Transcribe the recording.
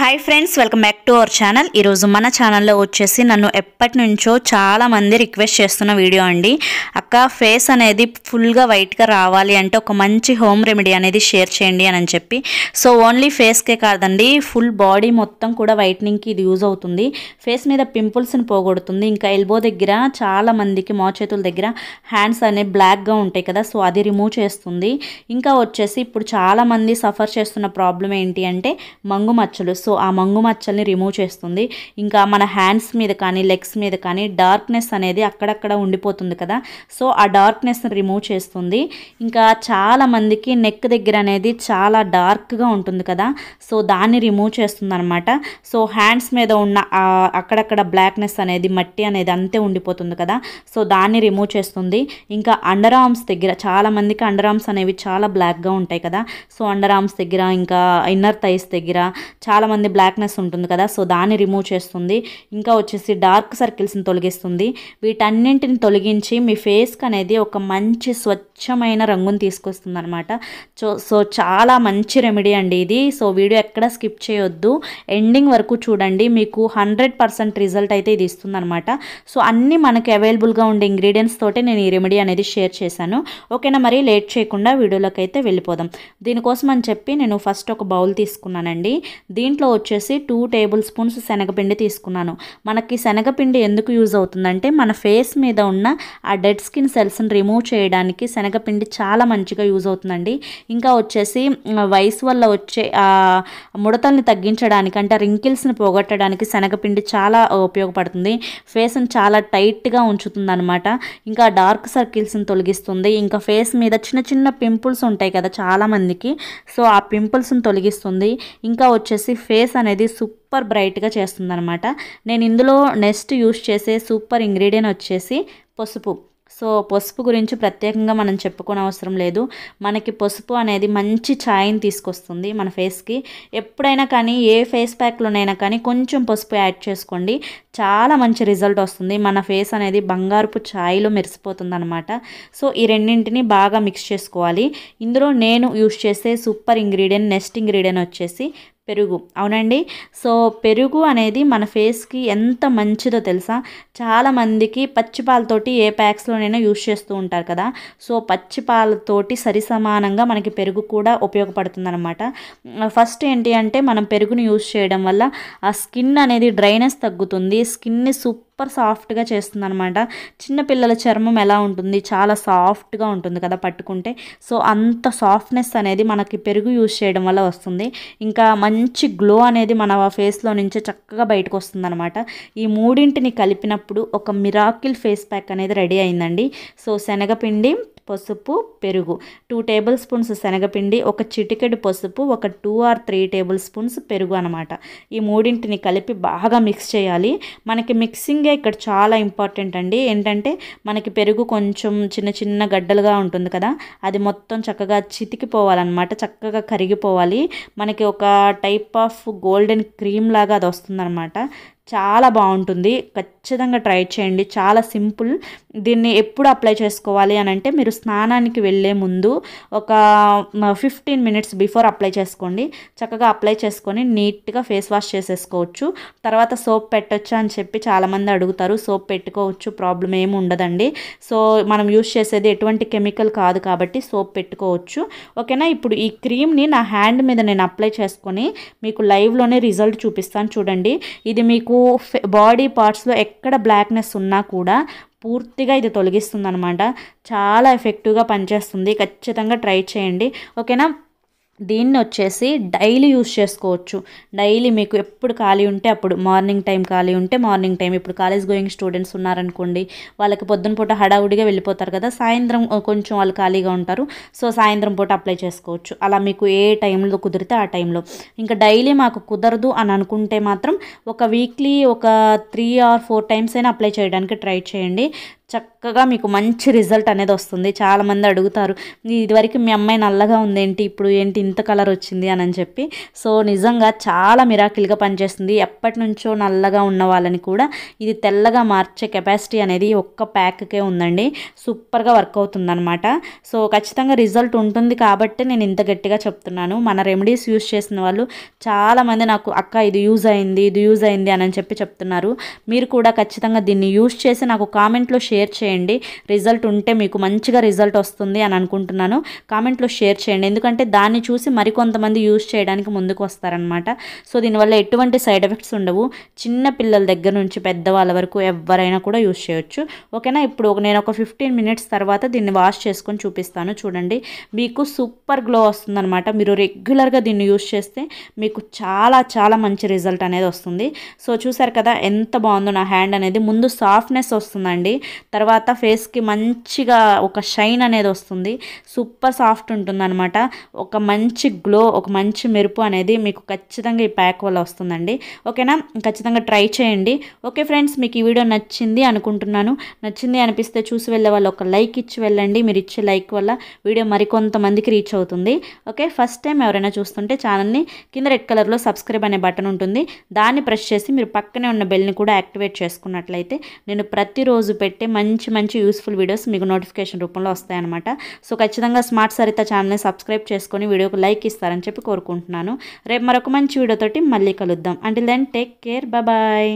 hi friends welcome back to our channel ఈరోజు మన ఛానల్లో వచ్చేసి నన్ను ఎప్పటి నుంచో చాలామంది రిక్వెస్ట్ చేస్తున్న వీడియో అండి అక్క ఫేస్ అనేది ఫుల్గా వైట్గా రావాలి అంటే ఒక మంచి హోమ్ రెమెడీ అనేది షేర్ చేయండి అని చెప్పి సో ఓన్లీ ఫేస్కే కాదండి ఫుల్ బాడీ మొత్తం కూడా వైట్నింగ్కి ఇది యూజ్ అవుతుంది ఫేస్ మీద పింపుల్స్ని పోగొడుతుంది ఇంకా ఎల్బో దగ్గర చాలామందికి మోచేతుల దగ్గర హ్యాండ్స్ అనేవి బ్లాక్గా ఉంటాయి కదా సో అది రిమూవ్ చేస్తుంది ఇంకా వచ్చేసి ఇప్పుడు చాలామంది సఫర్ చేస్తున్న ప్రాబ్లం ఏంటి అంటే మంగు మచ్చలు సో సో ఆ మంగు మచ్చల్ని రిమూవ్ చేస్తుంది ఇంకా మన హ్యాండ్స్ మీద కానీ లెగ్స్ మీద కానీ డార్క్నెస్ అనేది అక్కడక్కడ ఉండిపోతుంది కదా సో ఆ డార్క్నెస్ని రిమూవ్ చేస్తుంది ఇంకా చాలామందికి నెక్ దగ్గర అనేది చాలా డార్క్గా ఉంటుంది కదా సో దాన్ని రిమూవ్ చేస్తుంది అనమాట సో హ్యాండ్స్ మీద ఉన్న అక్కడక్కడ బ్లాక్నెస్ అనేది మట్టి అనేది అంతే ఉండిపోతుంది కదా సో దాన్ని రిమూవ్ చేస్తుంది ఇంకా అండర్ ఆర్మ్స్ దగ్గర చాలామందికి అండర్ ఆర్మ్స్ అనేవి చాలా బ్లాక్గా ఉంటాయి కదా సో అండర్ ఆర్మ్స్ దగ్గర ఇంకా ఇన్నర్ థైస్ దగ్గర చాలామంది కొంతమంది బ్లాక్నెస్ ఉంటుంది కదా సో దాన్ని రిమూవ్ చేస్తుంది ఇంకా వచ్చేసి డార్క్ సర్కిల్స్ని తొలగిస్తుంది వీటన్నింటిని తొలగించి మీ ఫేస్కి అనేది ఒక మంచి స్వచ్ఛమైన రంగుని తీసుకొస్తుంది అనమాట సో సో చాలా మంచి రెమెడీ అండి ఇది సో వీడియో ఎక్కడ స్కిప్ చేయొద్దు ఎండింగ్ వరకు చూడండి మీకు హండ్రెడ్ పర్సెంట్ రిజల్ట్ అయితే ఇది ఇస్తుంది అనమాట సో అన్నీ మనకి అవైలబుల్గా ఉండే ఇంగ్రీడియంట్స్ తోటే నేను ఈ రెమెడీ అనేది షేర్ చేశాను ఓకేనా మరి లేట్ చేయకుండా వీడియోలోకి అయితే వెళ్ళిపోదాం దీనికోసం అని చెప్పి నేను ఫస్ట్ ఒక బౌల్ తీసుకున్నానండి దీంట్లో దీంట్లో వచ్చేసి టూ టేబుల్ స్పూన్స్ శనగపిండి తీసుకున్నాను మనకి శనగపిండి ఎందుకు యూజ్ అవుతుందంటే మన ఫేస్ మీద ఉన్న ఆ డెడ్ స్కిన్ సెల్స్ని రిమూవ్ చేయడానికి శనగపిండి చాలా మంచిగా యూజ్ అవుతుందండి ఇంకా వచ్చేసి వయసు వల్ల వచ్చే ముడతల్ని తగ్గించడానికి అంటే రింకిల్స్ని పోగొట్టడానికి శనగపిండి చాలా ఉపయోగపడుతుంది ఫేస్ని చాలా టైట్గా ఉంచుతుంది అనమాట ఇంకా డార్క్ సర్కిల్స్ని తొలగిస్తుంది ఇంకా ఫేస్ మీద చిన్న చిన్న పింపుల్స్ ఉంటాయి కదా చాలామందికి సో ఆ పింపుల్స్ని తొలగిస్తుంది ఇంకా వచ్చేసి ఫేస్ అనేది సూపర్ బ్రైట్గా చేస్తుంది అనమాట నేను ఇందులో నెక్స్ట్ యూస్ చేసే సూపర్ ఇంగ్రీడియంట్ వచ్చేసి పసుపు సో పసుపు గురించి ప్రత్యేకంగా మనం చెప్పుకునే అవసరం లేదు మనకి పసుపు అనేది మంచి ఛాయ్ని తీసుకొస్తుంది మన ఫేస్కి ఎప్పుడైనా కానీ ఏ ఫేస్ ప్యాక్లోనైనా కానీ కొంచెం పసుపు యాడ్ చేసుకోండి చాలా మంచి రిజల్ట్ వస్తుంది మన ఫేస్ అనేది బంగారుపు ఛాయ్లో మెరిసిపోతుందనమాట సో ఈ రెండింటిని బాగా మిక్స్ చేసుకోవాలి ఇందులో నేను యూస్ చేసే సూపర్ ఇంగ్రీడియంట్ నెక్స్ట్ ఇంగ్రీడియంట్ వచ్చేసి పెరుగు అవునండి సో పెరుగు అనేది మన ఫేస్కి ఎంత మంచిదో తెలుసా చాలామందికి పచ్చిపాలతోటి ఏ ప్యాక్స్లోనైనా యూజ్ చేస్తూ ఉంటారు కదా సో పచ్చిపాలతోటి సరి సమానంగా మనకి పెరుగు కూడా ఉపయోగపడుతుందన్నమాట ఫస్ట్ ఏంటి అంటే మనం పెరుగును యూజ్ చేయడం వల్ల ఆ స్కిన్ అనేది డ్రైనెస్ తగ్గుతుంది స్కిన్ని సూప్ సూపర్ సాఫ్ట్గా చేస్తుంది అనమాట చిన్నపిల్లల చర్మం ఎలా ఉంటుంది చాలా సాఫ్ట్గా ఉంటుంది కదా పట్టుకుంటే సో అంత సాఫ్ట్నెస్ అనేది మనకి పెరుగు యూజ్ చేయడం వల్ల వస్తుంది ఇంకా మంచి గ్లో అనేది మన ఫేస్లో నుంచి చక్కగా బయటకు వస్తుంది అనమాట ఈ మూడింటిని కలిపినప్పుడు ఒక మిరాకిల్ ఫేస్ ప్యాక్ అనేది రెడీ అయిందండి సో శనగపిండి పసుపు పెరుగు టూ టేబుల్ స్పూన్స్ శనగపిండి ఒక చిటికెడు పసుపు ఒక two or three tablespoons పెరుగు అనమాట ఈ మూడింటిని కలిపి బాగా మిక్స్ చేయాలి మనకి మిక్సింగే ఇక్కడ చాలా ఇంపార్టెంట్ అండి ఏంటంటే మనకి పెరుగు కొంచెం చిన్న చిన్న గడ్డలుగా ఉంటుంది కదా అది మొత్తం చక్కగా చితికిపోవాలన్నమాట చక్కగా కరిగిపోవాలి మనకి ఒక టైప్ ఆఫ్ గోల్డెన్ క్రీమ్ లాగా అది వస్తుందన్నమాట చాలా బాగుంటుంది ఖచ్చితంగా ట్రై చేయండి చాలా సింపుల్ దీన్ని ఎప్పుడు అప్లై చేసుకోవాలి అని అంటే మీరు స్నానానికి వెళ్ళే ముందు ఒక ఫిఫ్టీన్ మినిట్స్ బిఫోర్ అప్లై చేసుకోండి చక్కగా అప్లై చేసుకొని నీట్గా ఫేస్ వాష్ చేసేసుకోవచ్చు తర్వాత సోప్ పెట్టొచ్చు అని చెప్పి చాలామంది అడుగుతారు సోప్ పెట్టుకోవచ్చు ప్రాబ్లం ఏమి ఉండదండి సో మనం యూస్ చేసేది ఎటువంటి కెమికల్ కాదు కాబట్టి సోప్ పెట్టుకోవచ్చు ఓకేనా ఇప్పుడు ఈ క్రీమ్ని నా హ్యాండ్ మీద నేను అప్లై చేసుకొని మీకు లైవ్లోనే రిజల్ట్ చూపిస్తాను చూడండి ఇది మీకు బాడీ పార్ట్స్లో ఎక్కడ బ్లాక్నెస్ ఉన్నా కూడా పూర్తిగా ఇది తొలగిస్తుంది అనమాట చాలా ఎఫెక్టివ్గా పనిచేస్తుంది ఖచ్చితంగా ట్రై చేయండి ఓకేనా దీన్ని వచ్చేసి డైలీ యూస్ చేసుకోవచ్చు డైలీ మీకు ఎప్పుడు ఖాళీ ఉంటే అప్పుడు మార్నింగ్ టైం ఖాళీ ఉంటే మార్నింగ్ టైం ఇప్పుడు కాలేజ్ గోయింగ్ స్టూడెంట్స్ ఉన్నారనుకోండి వాళ్ళకి పొద్దున పూట హడావుడిగా వెళ్ళిపోతారు కదా సాయంత్రం కొంచెం వాళ్ళు ఖాళీగా ఉంటారు సో సాయంత్రం పూట అప్లై చేసుకోవచ్చు అలా మీకు ఏ టైంలో కుదిరితే ఆ టైంలో ఇంకా డైలీ మాకు కుదరదు అని అనుకుంటే మాత్రం ఒక వీక్లీ ఒక త్రీ ఆర్ ఫోర్ టైమ్స్ అయినా అప్లై చేయడానికి ట్రై చేయండి చక్కగా మీకు మంచి రిజల్ట్ అనేది వస్తుంది చాలామంది అడుగుతారు ఇదివరకు మీ అమ్మాయి నల్లగా ఉంది ఏంటి ఇప్పుడు ఏంటి ఇంత కలర్ వచ్చింది అని చెప్పి సో నిజంగా చాలా మిరాకిల్గా పనిచేస్తుంది ఎప్పటి నుంచో నల్లగా ఉన్న వాళ్ళని కూడా ఇది తెల్లగా మార్చే కెపాసిటీ అనేది ఒక్క ప్యాక్కే ఉందండి సూపర్గా వర్క్ అవుతుంది అనమాట సో ఖచ్చితంగా రిజల్ట్ ఉంటుంది కాబట్టి నేను ఇంత గట్టిగా చెప్తున్నాను మన రెమెడీస్ యూజ్ చేసిన వాళ్ళు చాలామంది నాకు అక్క ఇది యూజ్ అయింది ఇది యూజ్ అయింది అని చెప్పి చెప్తున్నారు మీరు కూడా ఖచ్చితంగా దీన్ని యూజ్ చేసి నాకు కామెంట్లో షేర్ షేర్ చేయండి రిజల్ట్ ఉంటే మీకు మంచిగా రిజల్ట్ వస్తుంది అని అనుకుంటున్నాను కామెంట్లో షేర్ చేయండి ఎందుకంటే దాన్ని చూసి మరికొంతమంది యూజ్ చేయడానికి ముందుకు వస్తారనమాట సో దీనివల్ల ఎటువంటి సైడ్ ఎఫెక్ట్స్ ఉండవు చిన్న పిల్లల దగ్గర నుంచి పెద్దవాళ్ళ వరకు ఎవరైనా కూడా యూజ్ చేయొచ్చు ఓకేనా ఇప్పుడు నేను ఒక ఫిఫ్టీన్ మినిట్స్ తర్వాత దీన్ని వాష్ చేసుకొని చూపిస్తాను చూడండి మీకు సూపర్ గ్లో వస్తుందనమాట మీరు రెగ్యులర్గా దీన్ని యూజ్ చేస్తే మీకు చాలా చాలా మంచి రిజల్ట్ అనేది వస్తుంది సో చూసారు కదా ఎంత బాగుందో నా హ్యాండ్ అనేది ముందు సాఫ్ట్నెస్ వస్తుందండి తర్వాత ఫేస్కి మంచిగా ఒక షైన్ అనేది వస్తుంది సూపర్ సాఫ్ట్ ఉంటుందన్నమాట ఒక మంచి గ్లో ఒక మంచి మెరుపు అనేది మీకు ఖచ్చితంగా ఈ ప్యాక్ వల్ల వస్తుందండి ఓకేనా ఖచ్చితంగా ట్రై చేయండి ఓకే ఫ్రెండ్స్ మీకు ఈ వీడియో నచ్చింది అనుకుంటున్నాను నచ్చింది అనిపిస్తే చూసి వెళ్ళే వాళ్ళు ఒక లైక్ ఇచ్చి వెళ్ళండి మీరు ఇచ్చే లైక్ వల్ల వీడియో మరికొంతమందికి రీచ్ అవుతుంది ఓకే ఫస్ట్ టైం ఎవరైనా చూస్తుంటే ఛానల్ని కింద రెడ్ కలర్లో సబ్స్క్రైబ్ అనే బటన్ ఉంటుంది దాన్ని ప్రెస్ చేసి మీరు పక్కనే ఉన్న బెల్ని కూడా యాక్టివేట్ చేసుకున్నట్లయితే నేను ప్రతిరోజు పెట్టే మంచి మంచి యూస్ఫుల్ వీడియోస్ మీకు నోటిఫికేషన్ రూపంలో వస్తాయన్నమాట సో ఖచ్చితంగా స్మార్ట్ సరిత ఛానల్ని సబ్స్క్రైబ్ చేసుకొని వీడియోకి లైక్ ఇస్తారని చెప్పి కోరుకుంటున్నాను రేపు మరొక మంచి వీడియోతోటి మళ్ళీ కలుద్దాం until then take care bye